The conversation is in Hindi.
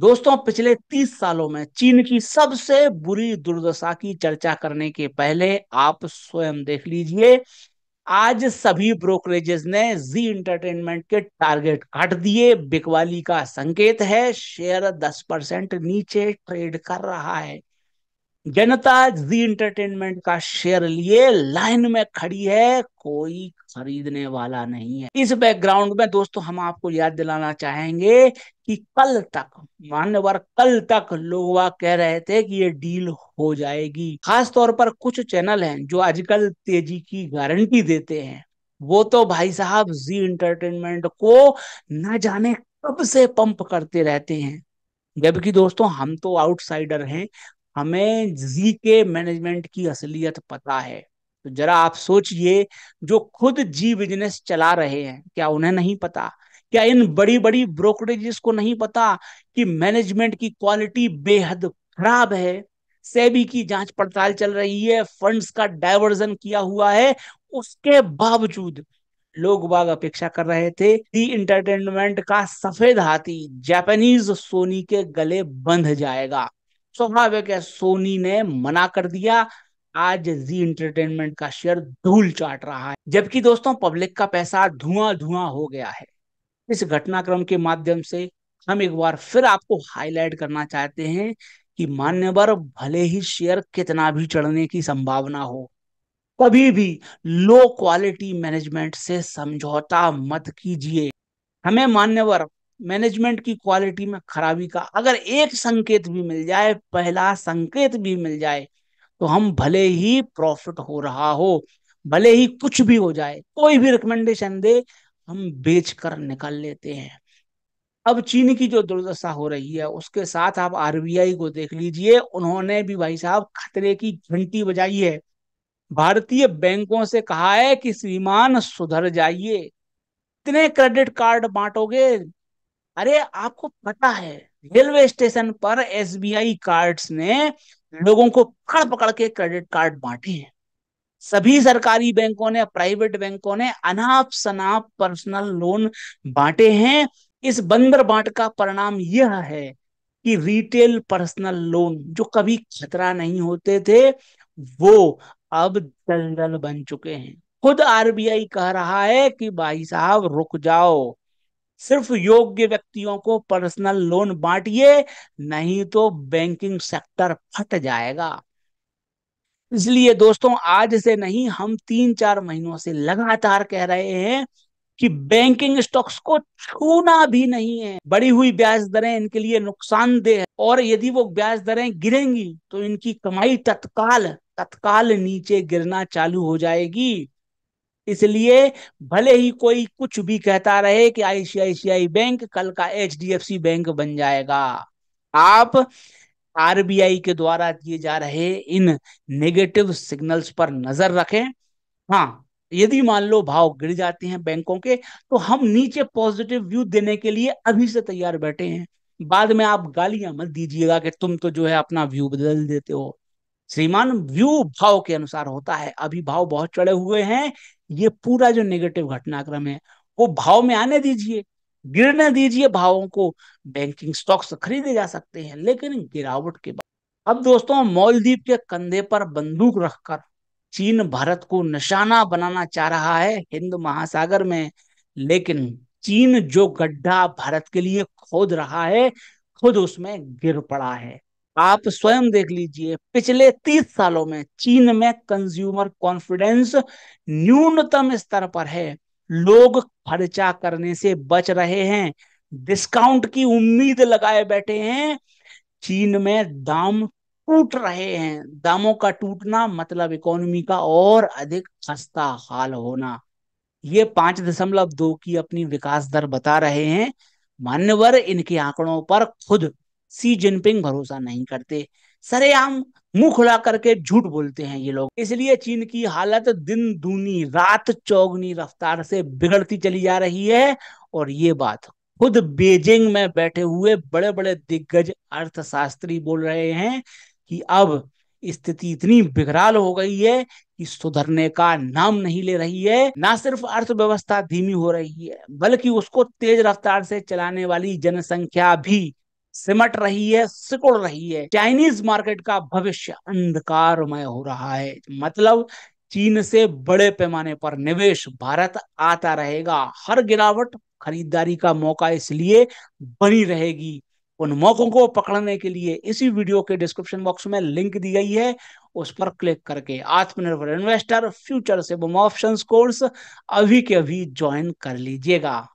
दोस्तों पिछले तीस सालों में चीन की सबसे बुरी दुर्दशा की चर्चा करने के पहले आप स्वयं देख लीजिए आज सभी ब्रोकरेजेस ने जी इंटरटेनमेंट के टारगेट काट दिए बिकवाली का संकेत है शेयर दस परसेंट नीचे ट्रेड कर रहा है जनता जी इंटरटेनमेंट का शेयर लिए लाइन में खड़ी है कोई खरीदने वाला नहीं है इस बैकग्राउंड में दोस्तों हम आपको याद दिलाना चाहेंगे कि कल तक मान्यवर कल तक लोग कह रहे थे कि ये डील हो जाएगी खास तौर पर कुछ चैनल हैं जो आजकल तेजी की गारंटी देते हैं वो तो भाई साहब जी इंटरटेनमेंट को न जाने कब से पंप करते रहते हैं जबकि दोस्तों हम तो आउटसाइडर हैं हमें जी के मैनेजमेंट की असलियत पता है तो जरा आप सोचिए जो खुद जी बिजनेस चला रहे हैं क्या उन्हें नहीं पता क्या इन बड़ी बड़ी ब्रोकरेजेस को नहीं पता कि मैनेजमेंट की क्वालिटी बेहद खराब है सेबी की जांच पड़ताल चल रही है फंड्स का डाइवर्जन किया हुआ है उसके बावजूद लोग बाग अपेक्षा कर रहे थे दी इंटरटेनमेंट का सफेद हाथी जापानीज सोनी के गले बंध जाएगा स्वाभाविक है सोनी ने मना कर दिया आज जी इंटरटेनमेंट का शेयर धूल चाट रहा है जबकि दोस्तों पब्लिक का पैसा धुआं धुआं हो गया है इस घटनाक्रम के माध्यम से हम एक बार फिर आपको हाईलाइट करना चाहते हैं कि मान्यवर भले ही शेयर कितना भी चढ़ने की संभावना हो कभी भी लो क्वालिटी मैनेजमेंट से समझौता मत कीजिए हमें मान्यवर मैनेजमेंट की क्वालिटी में खराबी का अगर एक संकेत भी मिल जाए पहला संकेत भी मिल जाए तो हम भले ही प्रॉफिट हो रहा हो भले ही कुछ भी हो जाए कोई भी रिकमेंडेशन दे हम बेच कर निकल लेते हैं अब चीन की जो दुर्दशा हो रही है उसके साथ आप आरबीआई को देख लीजिए उन्होंने भी भाई साहब खतरे की घंटी बजाई है भारतीय बैंकों से कहा है कि श्रीमान सुधर जाइए इतने क्रेडिट कार्ड बांटोगे अरे आपको पता है रेलवे स्टेशन पर एसबीआई कार्ड्स ने लोगों को पकड़ पकड़ के क्रेडिट कार्ड बांटे हैं सभी सरकारी बैंकों ने प्राइवेट बैंकों ने अनाप शनाप पर्सनल लोन बांटे हैं इस बंदर बांट का परिणाम यह है कि रिटेल पर्सनल लोन जो कभी खतरा नहीं होते थे वो अब दलदल बन चुके हैं खुद आरबीआई कह रहा है कि भाई साहब रुक जाओ सिर्फ योग्य व्यक्तियों को पर्सनल लोन बांटिए नहीं तो बैंकिंग सेक्टर फट जाएगा इसलिए दोस्तों आज से नहीं हम तीन चार महीनों से लगातार कह रहे हैं कि बैंकिंग स्टॉक्स को छूना भी नहीं है बढ़ी हुई ब्याज दरें इनके लिए नुकसानदेह है और यदि वो ब्याज दरें गिरेंगी तो इनकी कमाई तत्काल तत्काल नीचे गिरना चालू हो जाएगी इसलिए भले ही कोई कुछ भी कहता रहे कि आईसीआईसीआई बैंक कल का एच बैंक बन जाएगा आप आरबीआई के द्वारा दिए जा रहे इन नेगेटिव सिग्नल्स पर नजर रखें हाँ यदि मान लो भाव गिर जाते हैं बैंकों के तो हम नीचे पॉजिटिव व्यू देने के लिए अभी से तैयार बैठे हैं बाद में आप गालियां मत दीजिएगा कि तुम तो जो है अपना व्यू बदल देते हो श्रीमान व्यू भाव के अनुसार होता है अभी भाव बहुत चढ़े हुए हैं ये पूरा जो नेगेटिव घटनाक्रम है वो भाव में आने दीजिए गिरने दीजिए भावों को बैंकिंग स्टॉक्स खरीदे जा सकते हैं लेकिन गिरावट के बाद अब दोस्तों मॉलदीप के कंधे पर बंदूक रखकर चीन भारत को निशाना बनाना चाह रहा है हिंद महासागर में लेकिन चीन जो गड्ढा भारत के लिए खोद रहा है खुद उसमें गिर पड़ा है आप स्वयं देख लीजिए पिछले तीस सालों में चीन में कंज्यूमर कॉन्फिडेंस न्यूनतम स्तर पर है लोग खर्चा करने से बच रहे हैं डिस्काउंट की उम्मीद लगाए बैठे हैं चीन में दाम टूट रहे हैं दामों का टूटना मतलब इकोनॉमी का और अधिक खस्ता हाल होना ये पांच दशमलव दो की अपनी विकास दर बता रहे हैं मान्यवर इनके आंकड़ों पर खुद सी जिनपिंग भरोसा नहीं करते सरेआम मुंह खुला करके झूठ बोलते हैं ये लोग इसलिए चीन की हालत दिन दूनी रात चौगनी रफ्तार से बिगड़ती चली जा रही है और ये बात खुद बेजिंग में बैठे हुए बड़े बड़े दिग्गज अर्थशास्त्री बोल रहे हैं कि अब स्थिति इतनी बिगराल हो गई है कि सुधरने का नाम नहीं ले रही है ना सिर्फ अर्थव्यवस्था धीमी हो रही है बल्कि उसको तेज रफ्तार से चलाने वाली जनसंख्या भी सिमट रही है सिकुड़ रही है चाइनीज मार्केट का भविष्य अंधकारमय हो रहा है मतलब चीन से बड़े पैमाने पर निवेश भारत आता रहेगा हर गिरावट खरीदारी का मौका इसलिए बनी रहेगी उन मौकों को पकड़ने के लिए इसी वीडियो के डिस्क्रिप्शन बॉक्स में लिंक दी गई है उस पर क्लिक करके आत्मनिर्भर इन्वेस्टर फ्यूचर से ऑप्शंस कोर्स अभी के अभी ज्वाइन कर लीजिएगा